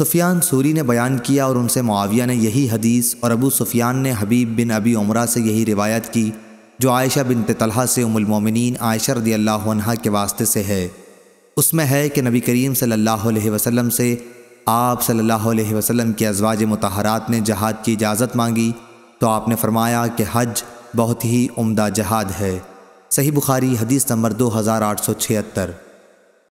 सुफियान सूरी ने बयान किया और उनसे मुआविया ने यही हदीस और अबू सुफियान ने हबीब बिन अबी उमरा से यही रिवायत की जो आयशा बिन तलहा से उमुलमोमिन आयशा रदी अल्लाह के वास्ते से है उसमें है कि नबी करीम सल्लल्लाहु अलैहि वसल्लम से आप सल्लल्लाहु अलैहि वसल्लम अजवाज मतहरात ने जहाद की इजाज़त मांगी तो आपने फरमाया कि हज बहुत ही उमदा जहाद है सही बुखारी हदीस नंबर दो हज़ार आठ सौ छिहत्तर